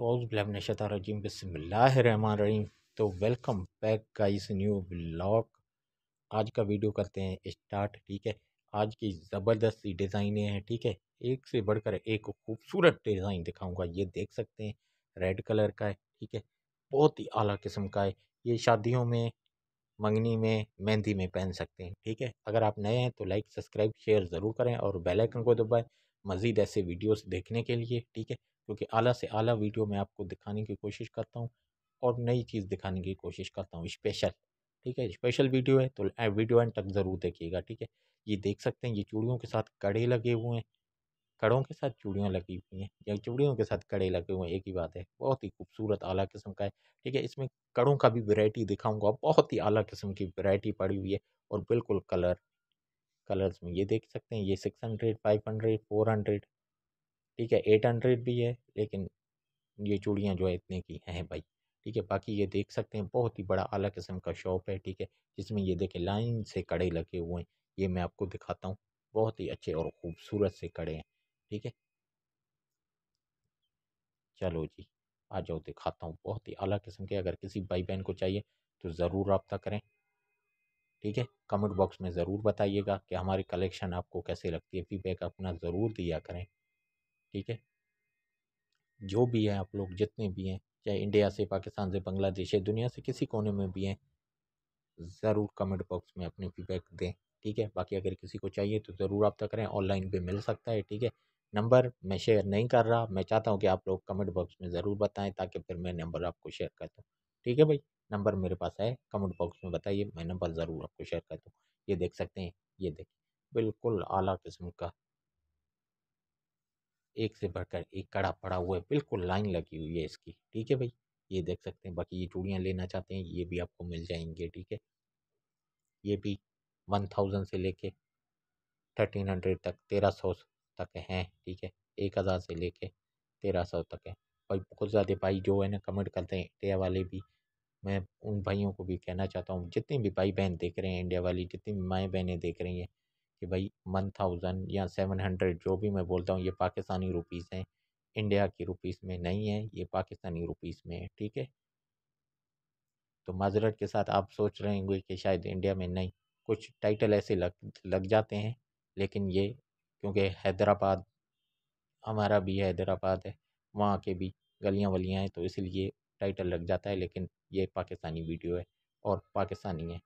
रजीम बसमीम तो welcome back guys new blog आज का वीडियो करते हैं स्टार्ट ठीक है आज की ज़बरदस्त डिज़ाइनें हैं ठीक है एक से बढ़कर एक खूबसूरत डिज़ाइन दिखाऊंगा ये देख सकते हैं रेड कलर का है ठीक है बहुत ही आला किस्म का है ये शादियों में मंगनी में मेहंदी में पहन सकते हैं ठीक है अगर आप नए हैं तो लाइक सब्सक्राइब शेयर ज़रूर करें और बेलाइकन को दबाएँ मज़ीद ऐसे वीडियोज़ देखने के लिए ठीक है क्योंकि आला से आला वीडियो मैं आपको दिखाने की कोशिश करता हूँ और नई चीज़ दिखाने की कोशिश करता हूँ स्पेशल ठीक है स्पेशल वीडियो है तो वीडियो एंड तक ज़रूर देखिएगा ठीक है ये देख सकते हैं ये चूड़ियों के साथ कड़े लगे हुए हैं कड़ों के साथ चूड़ियाँ लगी हुई हैं या चूड़ियों के साथ कड़े लगे हुए हैं एक ही बात है बहुत ही खूबसूरत आला किस्म का है ठीक है इसमें कड़ों का भी वैरायटी दिखाऊंगा बहुत ही आला किस्म की वैरायटी पड़ी हुई है और बिल्कुल कलर कलर्स में ये देख सकते हैं ये six hundred five hundred four hundred ठीक है एट हंड्रेड भी है लेकिन ये चूड़ियाँ जो है इतने की हैं भाई ठीक है बाकी ये देख सकते हैं बहुत ही बड़ा अलग किस्म का शॉप है ठीक है जिसमें ये देखें लाइन से कड़े लगे हुए हैं ये मैं आपको दिखाता हूँ बहुत ही अच्छे और ख़ूबसूरत से कड़े हैं ठीक है चलो जी आ जाओ दिखाता हूँ बहुत ही अलग किस्म के अगर किसी भाई बहन को चाहिए तो ज़रूर रबता करें ठीक है कमेंट बॉक्स में ज़रूर बताइएगा कि हमारी कलेक्शन आपको कैसे लगती है फीडबैक अपना ज़रूर दिया करें ठीक है जो भी हैं आप लोग जितने भी हैं चाहे इंडिया से पाकिस्तान से बांग्लादेश है दुनिया से किसी कोने में भी हैं ज़रूर कमेंट बॉक्स में अपने फीडबैक दें ठीक है बाकी अगर किसी को चाहिए तो ज़रूर आप तक करें ऑनलाइन भी मिल सकता है ठीक है नंबर मैं शेयर नहीं कर रहा मैं चाहता हूँ कि आप लोग कमेंट बॉक्स में ज़रूर बताएं ताकि फिर मैं नंबर आपको शेयर कर दूँ ठीक है भाई नंबर मेरे पास है कमेंट बॉक्स में बताइए मैं नंबर ज़रूर आपको शेयर कर दूँ ये देख सकते हैं ये देख बिल्कुल आला किस्म का एक से बढ़कर एक कड़ा पड़ा हुआ है बिल्कुल लाइन लगी हुई है इसकी ठीक है भाई ये देख सकते हैं बाकी ये चूड़ियाँ लेना चाहते हैं ये भी आपको मिल जाएंगे ठीक है ये भी वन थाउजेंड से लेके थर्टीन हंड्रेड तक तेरह सौ तक हैं ठीक है एक हज़ार से लेके तेरह सौ तक है भाई बहुत ज़्यादा भाई जो है ना कमेंट करते हैं इंडिया वाले भी मैं उन भाइयों को भी कहना चाहता हूँ जितने भी भाई बहन देख रहे हैं इंडिया वाली जितनी भी माएँ बहनें देख रही हैं कि भाई वन थाउजेंड या सेवन हंड्रेड जो भी मैं बोलता हूँ ये पाकिस्तानी रुपीस हैं इंडिया की रुपीस में नहीं है ये पाकिस्तानी रुपीस में है ठीक है तो माजरत के साथ आप सोच रहे होंगे कि शायद इंडिया में नहीं कुछ टाइटल ऐसे लग लग जाते हैं लेकिन ये क्योंकि हैदराबाद हमारा भी हैदराबाद है वहाँ के भी गलियाँ वलियाँ हैं तो इसलिए टाइटल लग जाता है लेकिन ये पाकिस्तानी वीडियो है और पाकिस्तानी है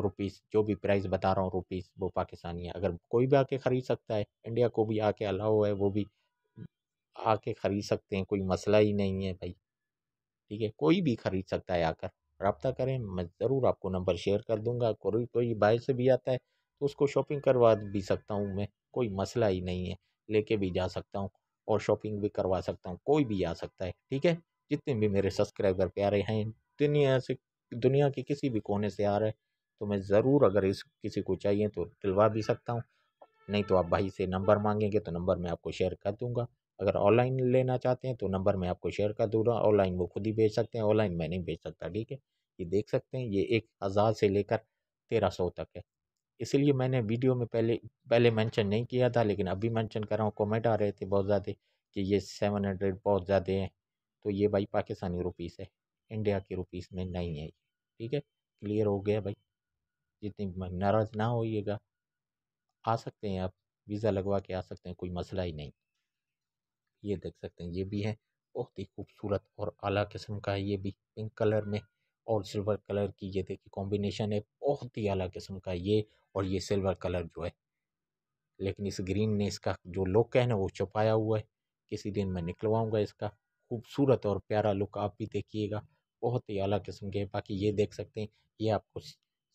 रुपीस जो भी प्राइस बता रहा हूँ रुपीस वो पाकिस्तानी है अगर कोई भी आके ख़रीद सकता है इंडिया को भी आके अलाउ है वो भी आके ख़रीद सकते हैं कोई मसला ही नहीं है भाई ठीक है कोई भी ख़रीद सकता है आकर रबता करें मैं ज़रूर आपको नंबर शेयर कर दूंगा कोई कोई बाहर से भी आता है तो उसको शॉपिंग करवा भी सकता हूँ मैं कोई मसला ही नहीं है लेके भी जा सकता हूँ और शॉपिंग भी करवा सकता हूँ कोई भी आ सकता है ठीक है जितने भी मेरे सब्सक्राइबर प्यारे हैं दुनिया से दुनिया के किसी भी कोने से आ रहे हैं तो मैं ज़रूर अगर इस किसी को चाहिए तो दिलवा भी सकता हूँ नहीं तो आप भाई से नंबर मांगेंगे तो नंबर मैं आपको शेयर कर दूँगा अगर ऑनलाइन लेना चाहते हैं तो नंबर मैं आपको शेयर कर दूँगा ऑनलाइन वो खुद ही भेज सकते हैं ऑनलाइन मैं नहीं भेज सकता ठीक है ये देख सकते हैं ये एक हज़ार से लेकर तेरह सौ तक है इसलिए मैंने वीडियो में पहले पहले मेंशन नहीं किया था लेकिन अभी मेंशन कर रहा हूँ कमेंट आ रहे थे बहुत ज़्यादा कि ये सेवन हंड्रेड बहुत ज़्यादा हैं तो ये भाई पाकिस्तानी रुपीस है इंडिया के रुपीस में नहीं है ठीक है क्लियर हो गया भाई जितनी नाराज़ ना होइएगा आ सकते हैं आप वीज़ा लगवा के आ सकते हैं कोई मसला ही नहीं ये देख सकते हैं ये भी है बहुत ही खूबसूरत और आला किस्म का है ये भी पिंक कलर में और सिल्वर कलर की ये देखिए कॉम्बिनेशन है बहुत ही आला किस्म का ये और ये सिल्वर कलर जो है लेकिन इस ग्रीन ने इसका जो लुक है ना वो छुपाया हुआ है किसी दिन मैं निकलवाऊँगा इसका खूबसूरत और प्यारा लुक आप भी देखिएगा बहुत ही आला किस्म के बाकी ये देख सकते हैं ये आपको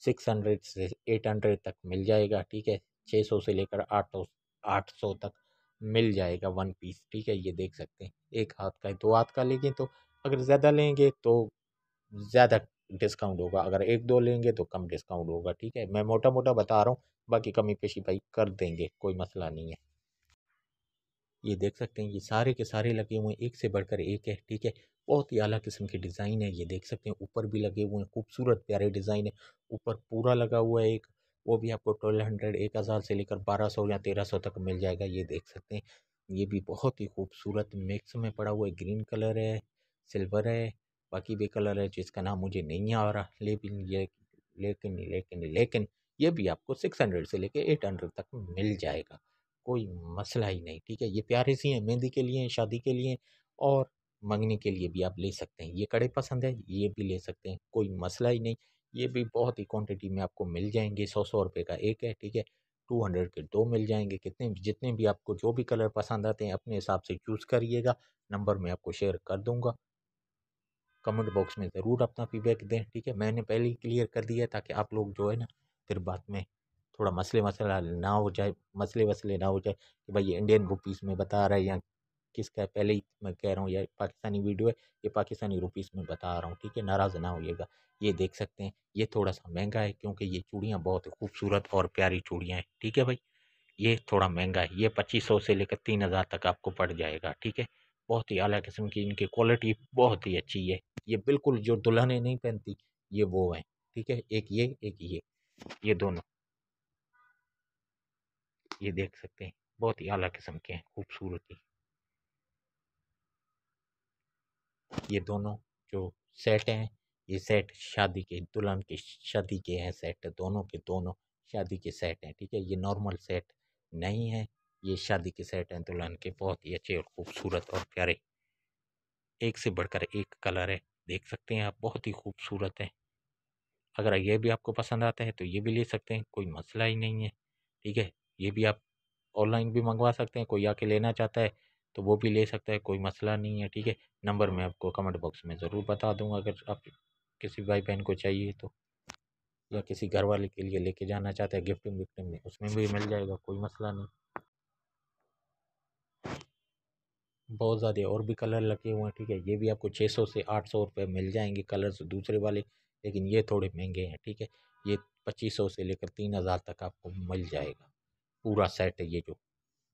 सिक्स हंड्रेड से एट हंड्रेड तक मिल जाएगा ठीक है छः सौ से लेकर आठ सौ आठ सौ तक मिल जाएगा वन पीस ठीक है ये देख सकते हैं एक हाथ का दो हाथ का लेंगे तो अगर ज़्यादा लेंगे तो ज़्यादा डिस्काउंट होगा अगर एक दो लेंगे तो कम डिस्काउंट होगा ठीक है मैं मोटा मोटा बता रहा हूँ बाकी कमी पेशी भाई कर देंगे कोई मसला नहीं है ये देख सकते हैं ये सारे के सारे लगे हुए हैं एक से बढ़कर एक है ठीक है बहुत ही अलग किस्म के डिज़ाइन है ये देख सकते हैं ऊपर भी लगे हुए हैं खूबसूरत प्यारे डिज़ाइन है ऊपर पूरा लगा हुआ है एक वो भी आपको ट्वेल्व हंड्रेड एक हज़ार से लेकर बारह सौ या तेरह सौ तक मिल जाएगा ये देख सकते हैं ये भी बहुत ही खूबसूरत मिक्स में पड़ा हुआ है ग्रीन कलर है सिल्वर है बाकी भी कलर है जिसका नाम मुझे नहीं आ रहा लेकिन ये लेकिन लेकिन लेकिन ये भी आपको सिक्स हंड्रेड से लेकर एट हंड्रेड तक मिल जाएगा कोई मसला ही नहीं ठीक है ये प्यारे सी हैं मेहंदी के लिए शादी के लिए और मंगनी के लिए भी आप ले सकते हैं ये कड़े पसंद है ये भी ले सकते हैं कोई मसला ही नहीं ये भी बहुत ही क्वांटिटी में आपको मिल जाएंगे सौ सौ रुपये का एक है ठीक है टू हंड्रेड के दो मिल जाएंगे कितने जितने भी आपको जो भी कलर पसंद आते हैं अपने हिसाब से चूज़ करिएगा नंबर मैं आपको शेयर कर दूंगा कमेंट बॉक्स में ज़रूर अपना फीडबैक दें ठीक है मैंने पहले ही क्लियर कर दिया ताकि आप लोग जो है ना फिर बाद में थोड़ा मसले मसला ना हो जाए मसले वसले ना हो जाए कि भाई ये इंडियन रुपीज़ में बता रहा है या किसका है पहले ही मैं कह रहा हूँ ये पाकिस्तानी वीडियो है ये पाकिस्तानी रुपीज़ में बता रहा हूँ ठीक है नाराज़ ना होइएगा ये देख सकते हैं ये थोड़ा सा महंगा है क्योंकि ये चूड़ियाँ बहुत खूबसूरत और प्यारी चूड़ियाँ हैं ठीक है भाई ये थोड़ा महंगा है ये पच्चीस सौ से लेकर तीन हज़ार तक आपको पड़ जाएगा ठीक है बहुत ही अला किस्म की इनकी क्वालिटी बहुत ही अच्छी है ये बिल्कुल जो दुल्हने नहीं पहनती ये वो हैं ठीक है एक ये एक ये ये दोनों ये देख सकते हैं बहुत ही आला किस्म के हैं खूबसूरती ये दोनों जो सेट हैं ये सेट शादी के दुल्हन के शादी के हैं सेट दोनों के दोनों शादी के सेट हैं ठीक है ये नॉर्मल सेट नहीं है ये शादी के सेट हैं दुल्हन के बहुत ही अच्छे और खूबसूरत और प्यारे एक से बढ़कर एक कलर है देख सकते हैं आप बहुत ही खूबसूरत है अगर ये भी आपको पसंद आता है तो ये भी ले सकते हैं कोई मसला ही नहीं है ठीक है ये भी आप ऑनलाइन भी मंगवा सकते हैं कोई आके लेना चाहता है तो वो भी ले सकता है कोई मसला नहीं है ठीक है नंबर मैं आपको कमेंट बॉक्स में ज़रूर बता दूंगा अगर आप किसी भाई बहन को चाहिए तो या किसी घर वाले के लिए लेके जाना चाहते हैं गिफ्टिंग विफ्टिंग में उसमें भी मिल जाएगा कोई मसला नहीं बहुत ज़्यादा और भी कलर लगे हुए हैं ठीक है ये भी आपको छः सौ से आठ सौ रुपये मिल जाएंगे कलर्स दूसरे वाले लेकिन ये थोड़े महंगे हैं ठीक है ये पच्चीस सौ से लेकर तीन हज़ार तक आपको मिल जाएगा पूरा सेट है ये जो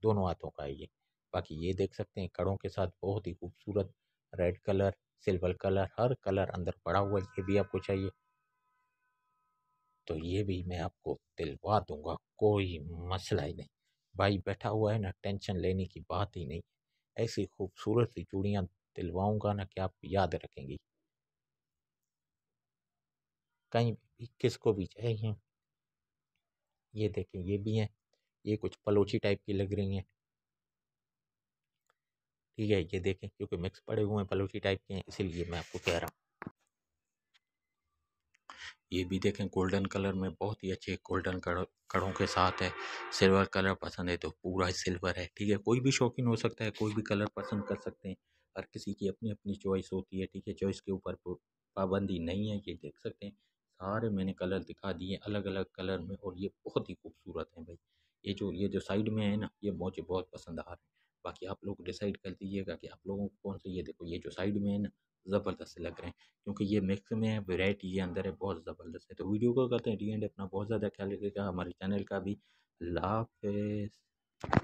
दोनों हाथों का है ये बाकी ये देख सकते हैं कड़ों के साथ बहुत ही खूबसूरत रेड कलर सिल्वर कलर हर कलर अंदर पड़ा हुआ ये भी आपको चाहिए तो ये भी मैं आपको दिलवा दूंगा कोई मसला ही नहीं भाई बैठा हुआ है ना टेंशन लेने की बात ही नहीं ऐसी खूबसूरत सी चूड़ियाँ दिलवाऊंगा ना कि आप याद रखेंगी कहीं किसको भी चाहिए ये देखें ये भी हैं ये कुछ पलोची टाइप की लग रही हैं ठीक है ये देखें क्योंकि मिक्स पड़े हुए हैं पलोची टाइप के हैं इसीलिए मैं आपको कह रहा हूँ ये भी देखें गोल्डन कलर में बहुत ही अच्छे गोल्डन कड़ों के साथ है सिल्वर कलर पसंद है तो पूरा सिल्वर है ठीक है कोई भी शौकीन हो सकता है कोई भी कलर पसंद कर सकते हैं हर किसी की अपनी अपनी चॉइस होती है ठीक है चॉइस के ऊपर पाबंदी नहीं है ये देख सकते हैं सारे मैंने कलर दिखा दिए अलग अलग कलर में और ये बहुत ही खूबसूरत हैं भाई ये जो ये जो साइड में है ना ये मुझे बहुत पसंद आ रहा है बाकी आप लोग डिसाइड कर लीजिएगा कि आप लोगों को कौन सा ये देखो ये जो साइड में है ना ज़बरदस्त लग रहे हैं क्योंकि ये मिक्स में है वेराइटी ये अंदर है बहुत ज़बरदस्त है तो वीडियो को करते हैं डी एंड अपना बहुत ज़्यादा ख्याल रखिएगा हमारे चैनल का भी अल्लाह